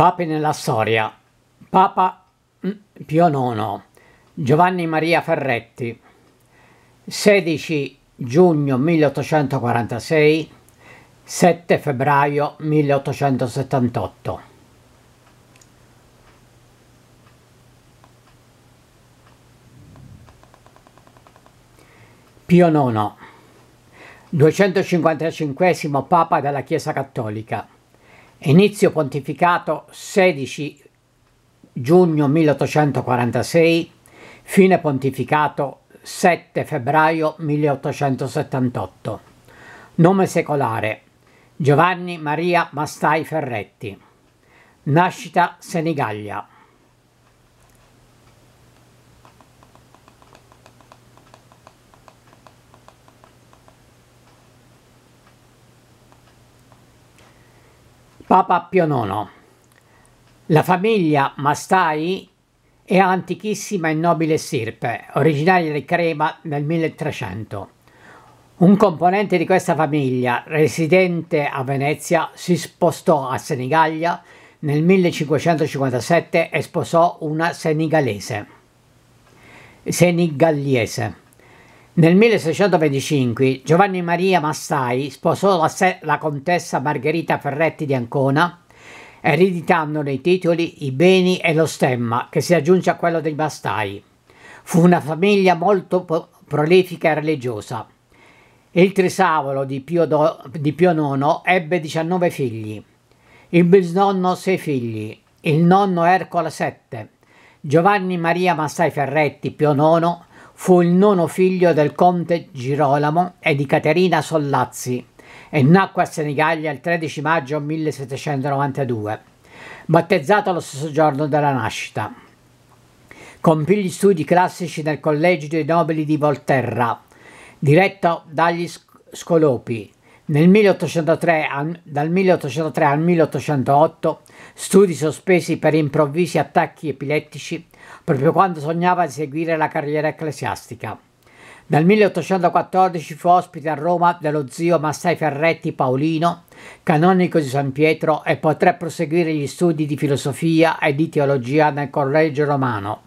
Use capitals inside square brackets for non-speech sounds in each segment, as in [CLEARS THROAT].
Papi nella storia. Papa mm, Pio IX. Giovanni Maria Ferretti. 16 giugno 1846, 7 febbraio 1878. Pio IX, 255 Papa della Chiesa Cattolica Inizio pontificato 16 giugno 1846, fine pontificato 7 febbraio 1878. Nome secolare Giovanni Maria Mastai Ferretti. Nascita Senigallia. Papa Pio IX La famiglia Mastai è antichissima e nobile stirpe, originaria di Crema nel 1300. Un componente di questa famiglia, residente a Venezia, si spostò a Senigallia nel 1557 e sposò una senigalese. Senigallese. Nel 1625 Giovanni Maria Massai sposò la, la contessa Margherita Ferretti di Ancona, ereditandone i titoli, i beni e lo stemma che si aggiunge a quello dei Massai. Fu una famiglia molto prolifica e religiosa. Il trisavolo di Pio, Do, di Pio IX ebbe 19 figli, il bisnonno 6 figli, il nonno Ercole 7, Giovanni Maria Massai Ferretti Pio IX Fu il nono figlio del conte Girolamo e di Caterina Sollazzi e nacque a Senigallia il 13 maggio 1792, battezzato lo stesso giorno della nascita. Compì gli studi classici nel Collegio dei Nobili di Volterra, diretto dagli Scolopi, nel 1803 al, dal 1803 al 1808 studi sospesi per improvvisi attacchi epilettici proprio quando sognava di seguire la carriera ecclesiastica. Dal 1814 fu ospite a Roma dello zio Massai Ferretti Paolino, canonico di San Pietro, e potrà proseguire gli studi di filosofia e di teologia nel Collegio Romano.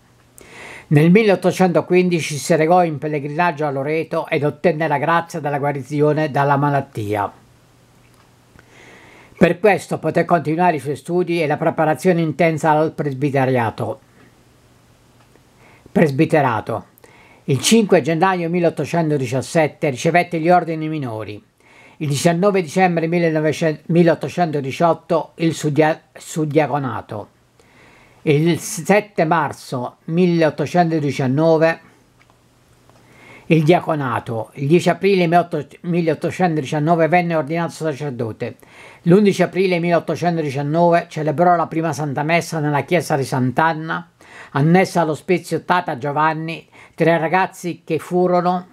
Nel 1815 si recò in pellegrinaggio a Loreto ed ottenne la grazia della guarigione dalla malattia. Per questo poté continuare i suoi studi e la preparazione intensa al presbiteriato. Presbiterato. Il 5 gennaio 1817 ricevette gli ordini minori. Il 19 dicembre 1818 il sudia- suddiaconato. Il 7 marzo 1819 il diaconato, il 10 aprile 1819 venne ordinato sacerdote, l'11 aprile 1819 celebrò la prima Santa Messa nella chiesa di Sant'Anna, annessa allo spezio Tata Giovanni, tre ragazzi che furono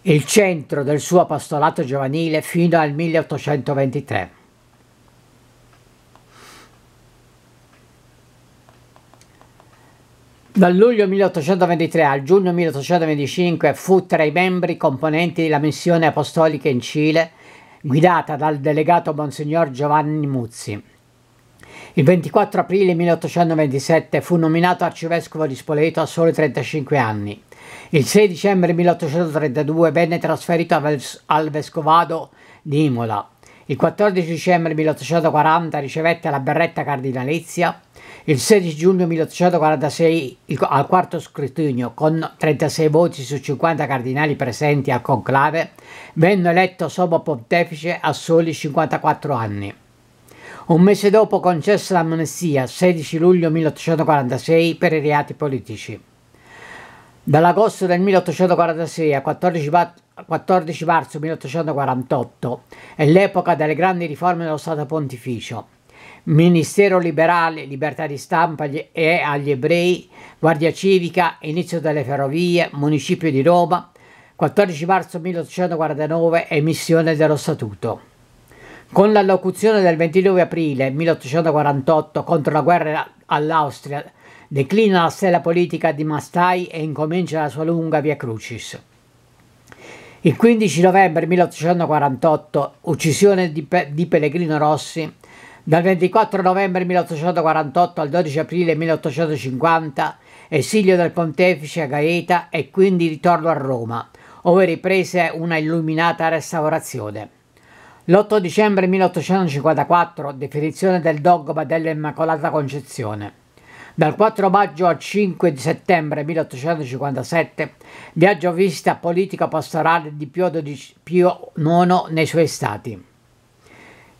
il centro del suo apostolato giovanile fino al 1823. Dal luglio 1823 al giugno 1825 fu tra i membri componenti della missione apostolica in Cile guidata dal delegato Monsignor Giovanni Muzzi. Il 24 aprile 1827 fu nominato arcivescovo di Spoleto a soli 35 anni. Il 6 dicembre 1832 venne trasferito al vescovado di Imola. Il 14 dicembre 1840 ricevette la berretta cardinalizia, il 16 giugno 1846 al quarto scrutinio con 36 voti su 50 cardinali presenti al conclave venne eletto Sobo Pontefice a soli 54 anni. Un mese dopo concesse l'amnestia, 16 luglio 1846, per i reati politici. Dall'agosto del 1846 a 14 14 marzo 1848 è l'epoca delle grandi riforme dello Stato pontificio. Ministero liberale, libertà di stampa e agli ebrei, guardia civica, inizio delle ferrovie, municipio di Roma, 14 marzo 1849 emissione dello statuto. Con l'allocuzione del 29 aprile 1848 contro la guerra all'Austria, declina la stella politica di Mastai e incomincia la sua lunga via crucis. Il 15 novembre 1848, uccisione di, Pe di Pellegrino Rossi, dal 24 novembre 1848 al 12 aprile 1850, esilio del pontefice a Gaeta e quindi ritorno a Roma, ove riprese una illuminata restaurazione. L'8 dicembre 1854, definizione del dogma dell'Immacolata Concezione. Dal 4 maggio al 5 settembre 1857 viaggio visita politica pastorale di Pio, XII, Pio IX nei suoi stati.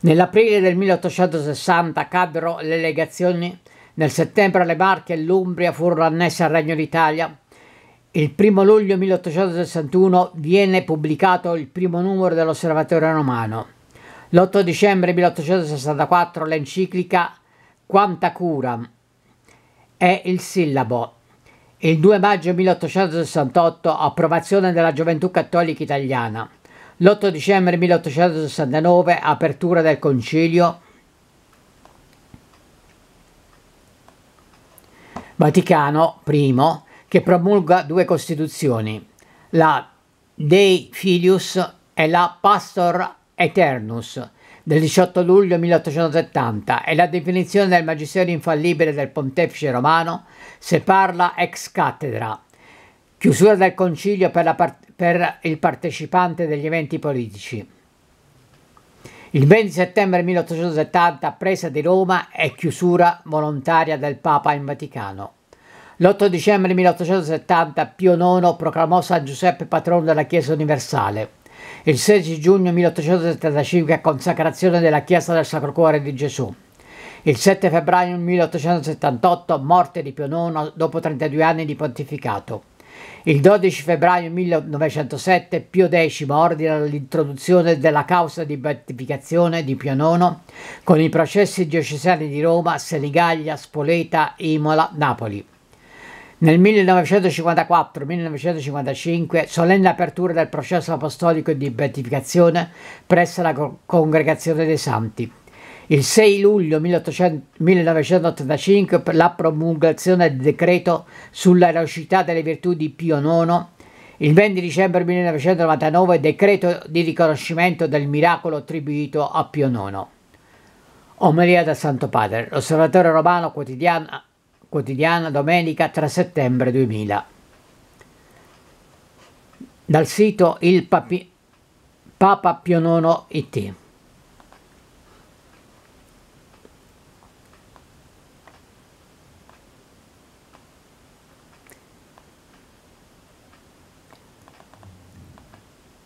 Nell'aprile del 1860 caddero le legazioni, nel settembre le Marche e l'Umbria furono annesse al Regno d'Italia. Il 1 luglio 1861 viene pubblicato il primo numero dell'Osservatorio Romano. L'8 dicembre 1864 l'enciclica Quanta cura è il sillabo. Il 2 maggio 1868 approvazione della Gioventù Cattolica Italiana. L'8 dicembre 1869 apertura del concilio Vaticano I che promulga due costituzioni, la Dei Filius e la Pastor Eternus, del 18 luglio 1870 e la definizione del magistero infallibile del pontefice romano se parla ex cattedra, chiusura del concilio per, par per il partecipante degli eventi politici. Il 20 settembre 1870 presa di Roma e chiusura volontaria del Papa in Vaticano. L'8 dicembre 1870 Pio IX proclamò San Giuseppe patrono della Chiesa Universale il 16 giugno 1875 consacrazione della chiesa del Sacro Cuore di Gesù, il 7 febbraio 1878 morte di Pio IX dopo 32 anni di pontificato, il 12 febbraio 1907 Pio X ordina l'introduzione della causa di beatificazione di Pio IX con i processi diocesani di Roma, Senigallia, Spoleta, Imola, Napoli. Nel 1954-1955, solenne apertura del processo apostolico di beatificazione presso la Congregazione dei Santi. Il 6 luglio 1800, 1985 la promulgazione del decreto sulla eroicità delle virtù di Pio IX. Il 20 dicembre 1999 decreto di riconoscimento del miracolo attribuito a Pio IX. Omelia da Santo Padre, l'osservatore romano quotidiano quotidiana domenica 3 settembre 2000. Dal sito il papi, Papa Pio IX IT.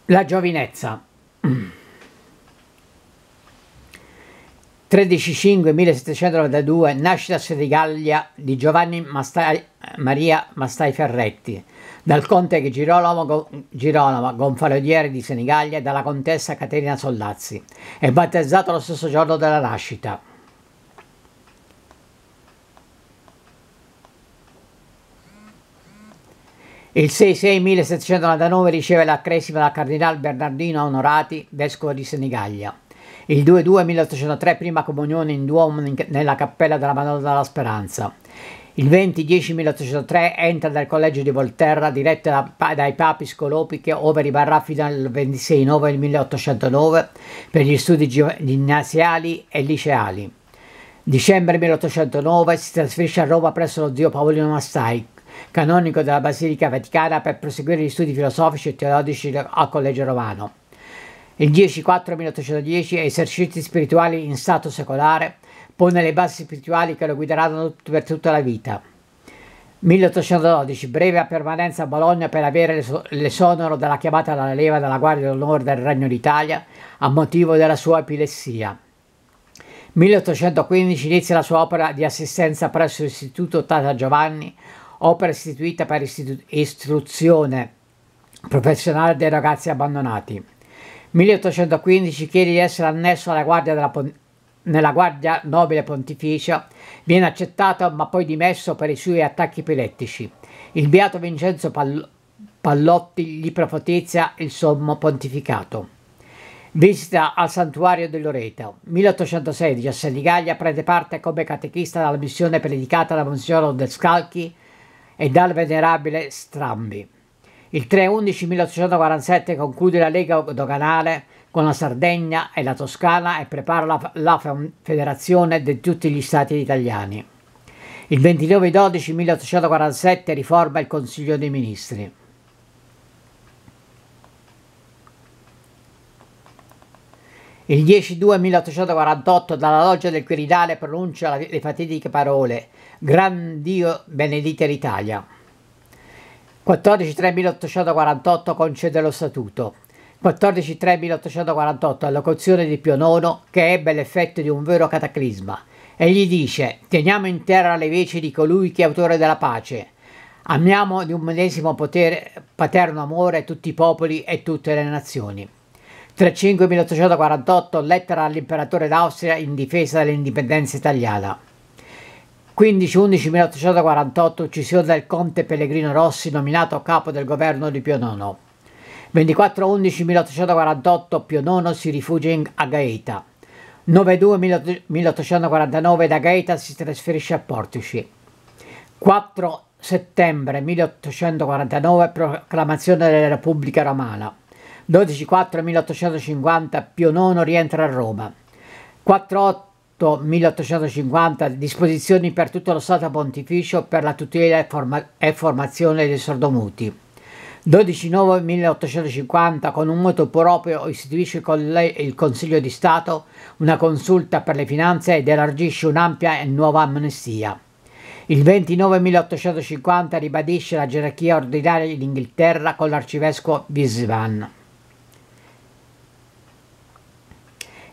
La giovinezza. [CLEARS THROAT] 13.5.1792 nascita a Senigallia di Giovanni Mastai, Maria Mastai Ferretti, dal conte Girolamo, Girolamo gonfaloniere di Senigallia e dalla contessa Caterina Soldazzi, È battezzato lo stesso giorno della nascita. Il 6-6-1799 riceve la cresima dal cardinale Bernardino Onorati, vescovo di Senigallia. Il 2-2 1803 prima comunione in Duomo nella Cappella della Madonna della Speranza. Il 20-10-1803 entra dal collegio di Volterra diretto da, dai papi scolopi che ove rimarrà fino al 26-9-1809 per gli studi ginnasiali e liceali. Dicembre 1809 si trasferisce a Roma presso lo zio Paolino Mastai, canonico della Basilica Vaticana per proseguire gli studi filosofici e teologici al Collegio Romano. Il 10.4.1810 è esercizi spirituali in stato secolare, pone le basi spirituali che lo guideranno per tutta la vita. 1812, breve a permanenza a Bologna per avere l'esonero della chiamata alla leva della Guardia d'Onore del Regno d'Italia a motivo della sua epilessia. 1815 inizia la sua opera di assistenza presso l'Istituto Tata Giovanni, opera istituita per istruzione professionale dei ragazzi abbandonati. 1815 chiede di essere annesso guardia nella Guardia Nobile Pontificia, viene accettato ma poi dimesso per i suoi attacchi epilettici. Il beato Vincenzo Pall Pallotti gli profetizza il sommo pontificato. Visita al santuario di Loreto. 1816 a Senigallia prende parte come catechista alla missione predicata da Monsignor Odescalchi e dal venerabile Strambi. Il 3-11 1847 conclude la Lega Doganale con la Sardegna e la Toscana e prepara la, la federazione di tutti gli stati italiani. Il 29-12 1847 riforma il Consiglio dei Ministri. Il 10-2-1848 dalla loggia del Quirinale pronuncia le fatidiche parole «Gran Dio benedite l'Italia». 14.3848 concede lo statuto. 14.3848 alla cauzione di Pio IX che ebbe l'effetto di un vero cataclisma. Egli dice, teniamo in terra le veci di colui che è autore della pace. Amiamo di un medesimo potere, paterno amore tutti i popoli e tutte le nazioni. 35.848 lettera all'imperatore d'Austria in difesa dell'indipendenza italiana. 15-11-1848 uccisione del conte Pellegrino Rossi nominato capo del governo di Pio IX. 24-11-1848 Pio IX si rifugia a Gaeta. 9-2-1849 da Gaeta si trasferisce a Portici. 4 settembre 1849 proclamazione della Repubblica Romana. 12-4-1850 Pio IX rientra a Roma. 4 8 1850 disposizioni per tutto lo Stato Pontificio per la tutela e, forma e formazione dei sordomuti. 12 novembre 1850, con un moto proprio istituisce il Consiglio di Stato una consulta per le finanze ed elargisce un'ampia e nuova amnistia. Il 29 1850 ribadisce la gerarchia ordinaria in Inghilterra con l'arcivescovo Bisvan.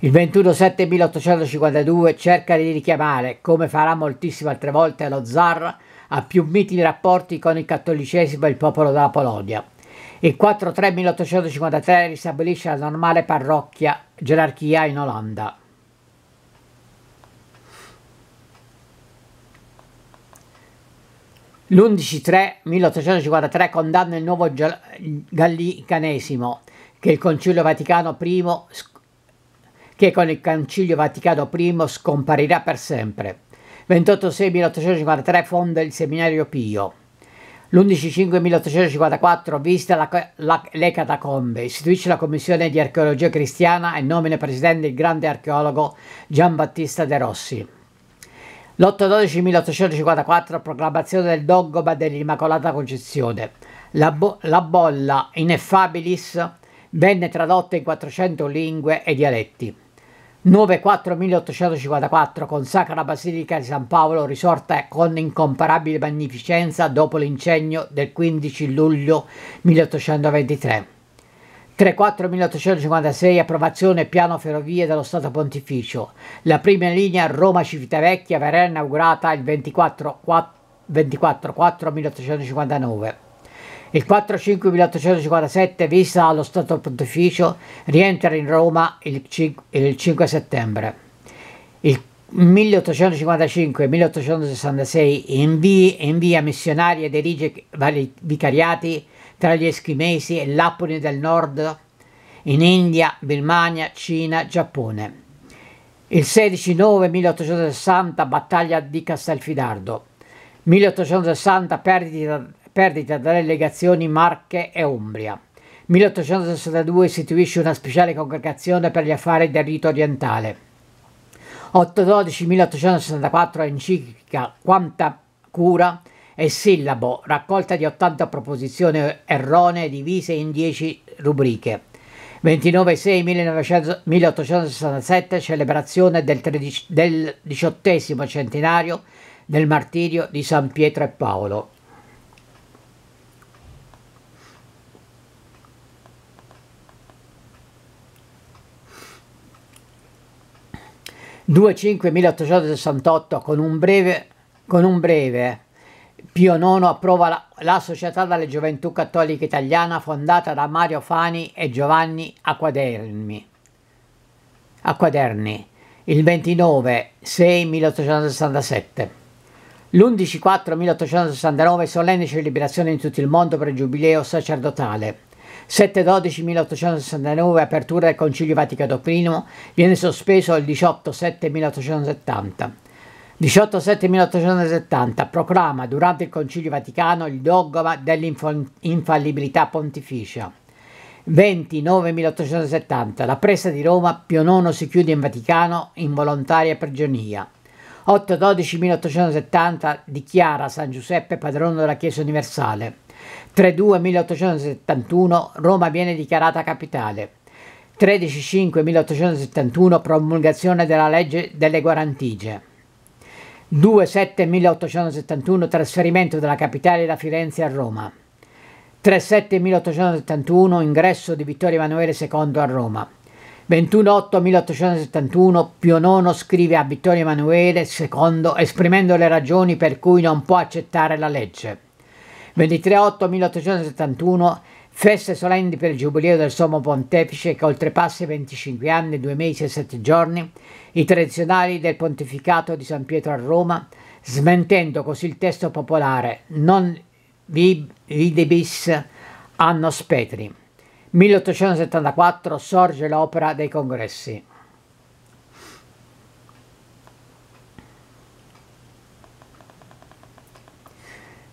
Il 21 7 1852 cerca di richiamare, come farà moltissime altre volte, lo zar a più miti rapporti con il cattolicesimo e il popolo della Polonia. Il 4 3 1853 ristabilisce la normale parrocchia gerarchia in Olanda. L'11-3-1853 condanna il nuovo gallicanesimo che il Concilio Vaticano I che con il Concilio Vaticano I scomparirà per sempre. 28 6 1853 fonda il seminario Pio. L'11 5 1854 visita la, la, le catacombe, istituisce la commissione di archeologia cristiana e nomina presidente il grande archeologo Giambattista De Rossi. L'8 12 1854 proclamazione del dogma dell'Immacolata Concezione. La, bo la bolla Ineffabilis venne tradotta in 400 lingue e dialetti. 9-4-1854 consacra la Basilica di San Paolo risorta con incomparabile magnificenza dopo l'incendio del 15 luglio 1823. 3-4-1856 approvazione piano ferrovie dello Stato Pontificio. La prima linea Roma-Civitavecchia verrà inaugurata il 24-4-1859. Il 4-5-1857, vista allo Stato Pontificio, rientra in Roma il 5 settembre. Il 1855-1866 invia missionari e dirige vari vicariati tra gli eschimesi e l'apponi del nord in India, Birmania, Cina, Giappone. Il 16-9-1860 battaglia di Castelfidardo. 1860 perdita perdita dalle legazioni Marche e Umbria. 1862 istituisce una speciale congregazione per gli affari del rito orientale. 812-1864 enciclica Quanta cura e sillabo, raccolta di 80 proposizioni erronee divise in 10 rubriche. 29-6-1867 celebrazione del, tredici, del diciottesimo centenario del martirio di San Pietro e Paolo. 25.868 con un breve, con un breve eh. Pio IX approva la, la, Società delle Gioventù Cattoliche Italiana fondata da Mario Fani e Giovanni Acquaderni. Acquaderni il 29 6 1867. L'11 4 1869 solenne celebrazione in tutto il mondo per il giubileo sacerdotale. 7-12-1869 apertura del Concilio Vaticano I viene sospeso il 18-7-1870. 18-7-1870 proclama durante il Concilio Vaticano il dogma dell'infallibilità pontificia. 29-1870 la presa di Roma, Pio IX si chiude in Vaticano in volontaria prigionia. 8-12-1870 dichiara San Giuseppe padrone della Chiesa Universale. 3-2 1871 Roma viene dichiarata capitale. 13-5 1871 promulgazione della legge delle guarantigie. 2-7 1871 trasferimento della capitale da Firenze a Roma. 3-7 1871 ingresso di Vittorio Emanuele II a Roma. 21-8-1871 Pio IX scrive a Vittorio Emanuele II esprimendo le ragioni per cui non può accettare la legge. 23 8 1871 Feste solenni per il giubileo del Sommo Pontefice che oltrepassa i 25 anni, 2 mesi e 7 giorni, i tradizionali del pontificato di San Pietro a Roma, smentendo così il testo popolare non videbis anno petri. 1874 sorge l'opera dei congressi.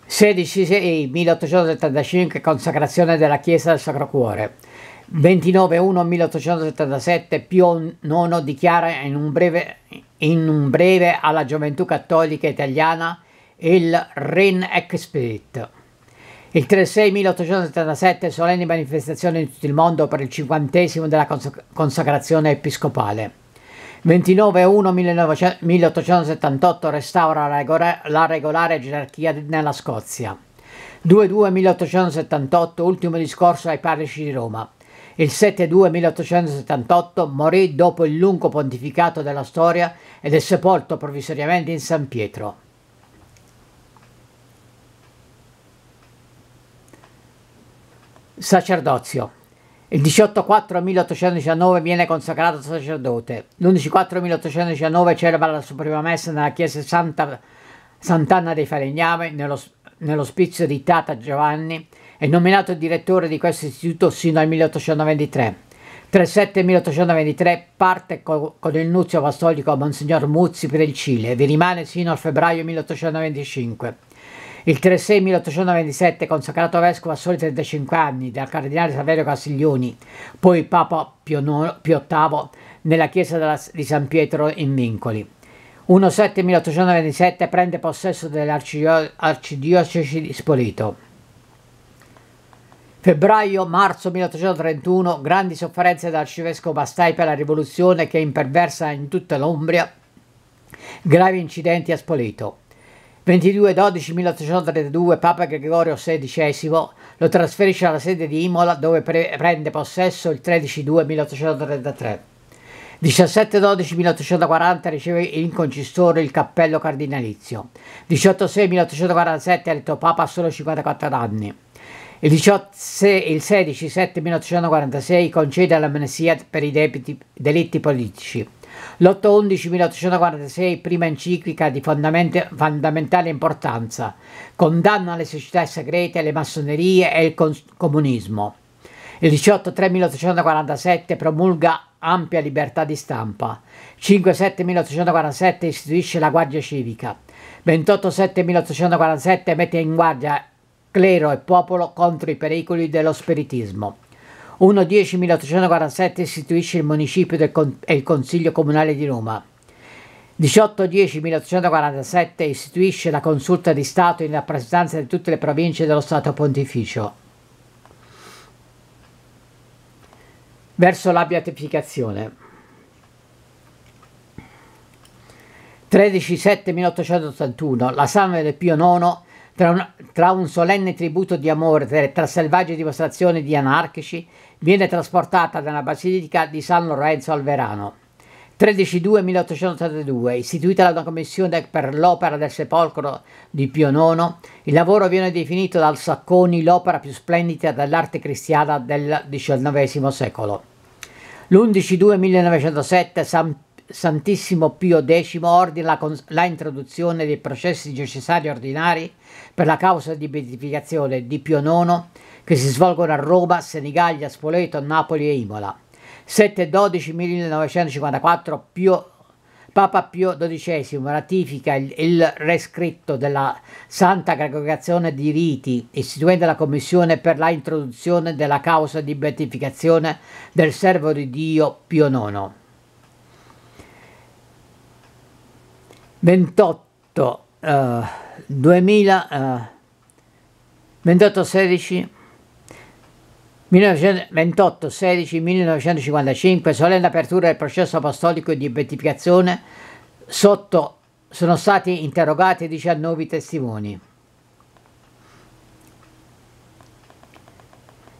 16 1875 consacrazione della Chiesa del Sacro Cuore. 29-1-1877 Pio IX dichiara in un, breve, in un breve alla gioventù cattolica italiana il Rin Expedit. Il 3-6-1877 solenni manifestazioni in tutto il mondo per il cinquantesimo della consacrazione episcopale. 29-1 1878 restaura la, regolare, la regolare gerarchia nella Scozia. 2-2-1878 ultimo discorso ai parroci di Roma. Il 7-2-1878 morì dopo il lungo pontificato della storia ed è sepolto provvisoriamente in San Pietro. Sacerdozio il 18-4-1819 viene consacrato sacerdote. L'11-4-1819 celebra la suprema messa nella chiesa Santa, Sant'Anna dei Falegname, nello, nell'ospizio di Tata Giovanni, e nominato direttore di questo istituto sino al 1823. 37-1823 parte co- con il nunzio apostolico Monsignor Muzzi per il Cile e vi rimane sino al febbraio 1825. Il 36827, consacrato vescovo a soli 35 anni dal cardinale Saverio Castiglioni, poi Papa Pio, no, Pio VIII nella chiesa della, di San Pietro in Vincoli. 17827 prende possesso dell'arcidiocesi di Spoleto. Febbraio-marzo 1831, grandi sofferenze dell'arcivescovo Bastai per la rivoluzione che imperversa in tutta l'Umbria, gravi incidenti a Spoleto. 22-12-1832 Papa Gregorio XVI lo trasferisce alla sede di Imola dove pre prende possesso il 13-2-1833. 17-12-1840 riceve in concistore il cappello cardinalizio. 18-6-1847 è eletto Papa a solo 54 anni. Il, 16-7-1846 concede l'amnesia per i debiti, delitti politici. L'8-11-1846 prima enciclica di fondamentale importanza, condanna le società segrete, le massonerie e il comunismo. Il 18 1847 promulga ampia libertà di stampa. 5-7-1847 istituisce la Guardia Civica. 28-7-1847 mette in guardia clero e popolo contro i pericoli dello spiritismo. 1.10.847 istituisce il municipio con- e il Consiglio Comunale di Roma. 18.10.847 istituisce la consulta di Stato in rappresentanza di tutte le province dello Stato Pontificio. Verso la beatificazione. 13.7.1881 La salma del Pio IX tra un, tra un, solenne tributo di amore, tra, tra selvagge dimostrazioni di anarchici, viene trasportata nella Basilica di San Lorenzo al Verano. 13.2.1882, istituita da una commissione per l'opera del sepolcro di Pio IX, il lavoro viene definito dal Sacconi l'opera più splendida dell'arte cristiana del XIX secolo. L'11.2.1907 San Santissimo Pio X ordina la, la introduzione dei processi necessari ordinari per la causa di beatificazione di Pio IX che si svolgono a Roma, Senigallia, Spoleto, Napoli e Imola. 7-12-1954 Pio, Papa Pio XII ratifica il, il rescritto della Santa Congregazione di Riti, istituendo la Commissione per la introduzione della causa di beatificazione del servo di Dio Pio IX. 28 uh, 2000 uh, 28 16 1928 16 1955 solenne apertura del processo apostolico di beatificazione sotto sono stati interrogati 19 testimoni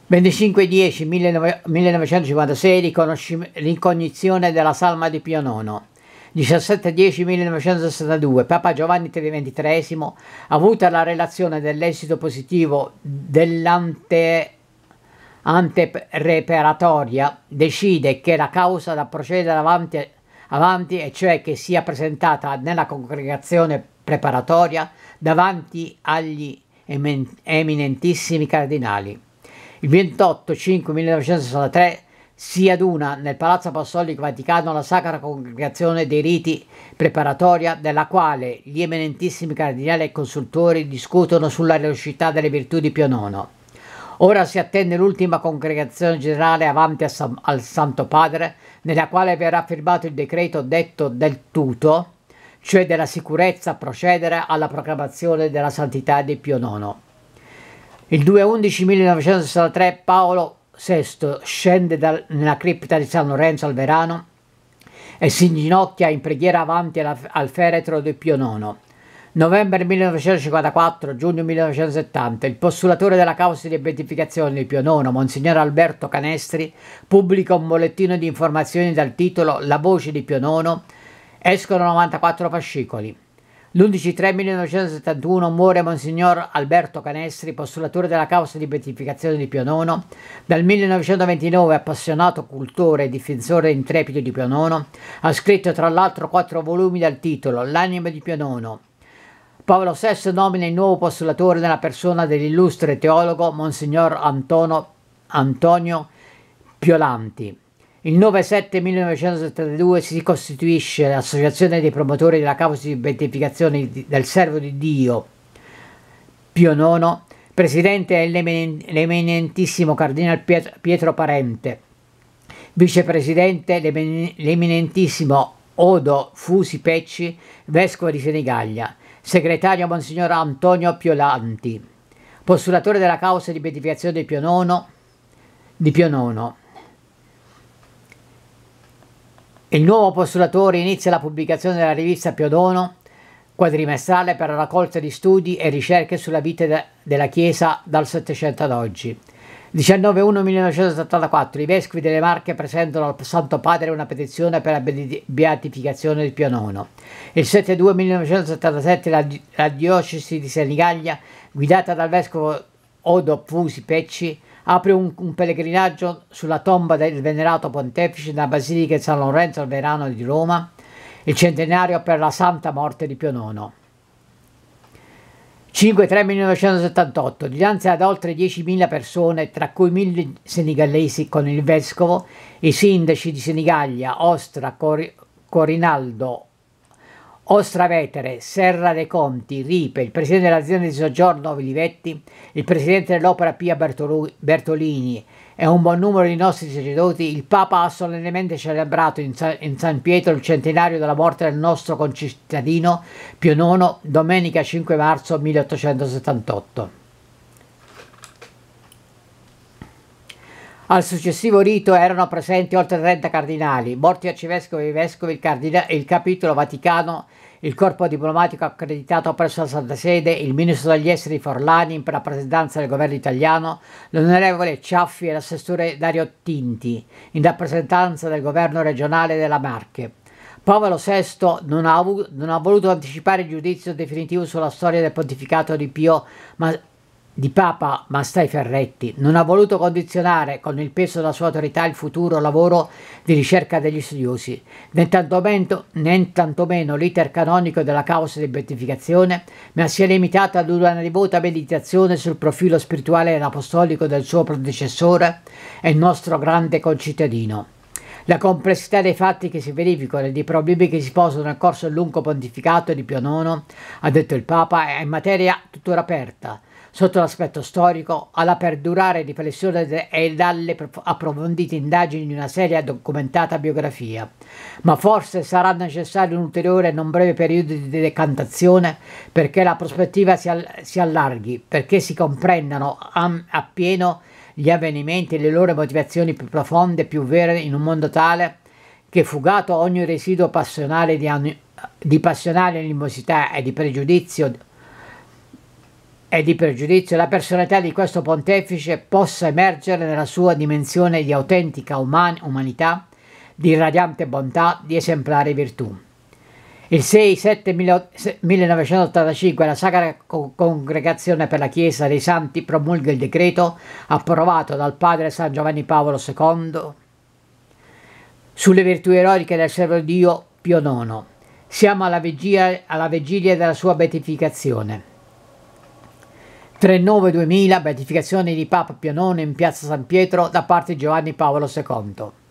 25-10-1956 ricognizione della salma di Pio IX 17-10-1962, Papa Giovanni XXIII, avuta la relazione dell'esito positivo dell'ante antereperatoria, decide che la causa da procedere avanti, avanti e cioè che sia presentata nella congregazione preparatoria davanti agli eminentissimi cardinali. Il 28 5 1963 si aduna nel Palazzo Apostolico Vaticano la Sacra Congregazione dei Riti Preparatoria, della quale gli eminentissimi cardinali e consultori discutono sulla velocità delle virtù di Pio IX. Ora si attende l'ultima congregazione generale avanti San, al Santo Padre, nella quale verrà firmato il decreto detto del tutto, cioè della sicurezza a procedere alla proclamazione della santità di Pio IX. Il 2-11-1963 Paolo VI scende dal, nella cripta di San Lorenzo al Verano e si inginocchia in preghiera avanti alla, al feretro di Pio IX. Novembre 1954, giugno 1970, il postulatore della causa di beatificazione di Pio IX, Monsignor Alberto Canestri, pubblica un bollettino di informazioni dal titolo La voce di Pio IX, escono 94 fascicoli. L'11-3-1971 muore Monsignor Alberto Canestri, postulatore della causa di beatificazione di Pio IX. Dal 1929 appassionato cultore e difensore intrepido di Pio IX, ha scritto tra l'altro quattro volumi dal titolo L'anima di Pio IX. Paolo VI nomina il nuovo postulatore nella persona dell'illustre teologo Monsignor Antonio Piolanti. Il 9 7 1972 si costituisce l'Associazione dei promotori della causa di beatificazione del servo di Dio Pio IX, presidente è l'eminentissimo cardinal Pietro Parente, vicepresidente l'eminentissimo Odo Fusi Pecci, vescovo di Senigallia, segretario Monsignor Antonio Piolanti, postulatore della causa di beatificazione di Pio IX, di Pio IX il nuovo postulatore inizia la pubblicazione della rivista Piodono quadrimestrale per la raccolta di studi e ricerche sulla vita de della Chiesa dal Settecento ad oggi. 19.1.1974 i vescovi delle Marche presentano al Santo Padre una petizione per la beatificazione di Pio IX. Il 7.2.1977 la, la diocesi di Senigallia, guidata dal vescovo Odo Fusi Pecci, apre un, un, pellegrinaggio sulla tomba del venerato pontefice nella Basilica di San Lorenzo al Verano di Roma, il centenario per la Santa Morte di Pio IX. 5-3-1978, dinanzi ad oltre 10.000 persone, tra cui 1.000 senegalesi con il vescovo, i sindaci di Senigallia, Ostra, Cor Corinaldo, Ostravetere, Serra dei Conti, Ripe, il presidente dell'azienda di soggiorno Olivetti, il presidente dell'opera Pia Bertolini e un buon numero di nostri sacerdoti, il Papa ha solennemente celebrato in San Pietro il centenario della morte del nostro concittadino Pio IX domenica 5 marzo 1878. Al successivo rito erano presenti oltre 30 cardinali, morti arcivescovi e vescovi, il, il capitolo Vaticano, il corpo diplomatico accreditato presso la Santa Sede, il ministro degli esteri Forlani in rappresentanza del governo italiano, l'onorevole Ciaffi e l'assessore Dario Tinti in rappresentanza del governo regionale della Marche. Paolo VI non ha, non ha voluto anticipare il giudizio definitivo sulla storia del pontificato di Pio, ma di Papa Mastai Ferretti non ha voluto condizionare con il peso della sua autorità il futuro lavoro di ricerca degli studiosi, né tantomeno, né tantomeno l'iter canonico della causa di beatificazione, ma si è limitato ad una devota meditazione sul profilo spirituale ed apostolico del suo predecessore e nostro grande concittadino. La complessità dei fatti che si verificano e dei problemi che si posano nel corso del lungo pontificato di Pio IX, ha detto il Papa, è in materia tuttora aperta sotto l'aspetto storico alla perdurare riflessione e dalle approfondite indagini di una seria e documentata biografia. Ma forse sarà necessario un ulteriore e non breve periodo di decantazione perché la prospettiva si, all si allarghi, perché si comprendano appieno gli avvenimenti e le loro motivazioni più profonde e più vere in un mondo tale che fugato ogni residuo passionale di, di passionale animosità e di pregiudizio è di pregiudizio la personalità di questo pontefice possa emergere nella sua dimensione di autentica uman- umanità, di radiante bontà, di esemplare virtù. Il 6-7-1985 la Sacra Congregazione per la Chiesa dei Santi promulga il decreto approvato dal Padre San Giovanni Paolo II sulle virtù eroiche del servo Dio Pio IX. Siamo alla vigilia, alla vigilia della sua beatificazione. 39.000 beatificazioni di Papa Pianone in piazza San Pietro da parte di Giovanni Paolo II.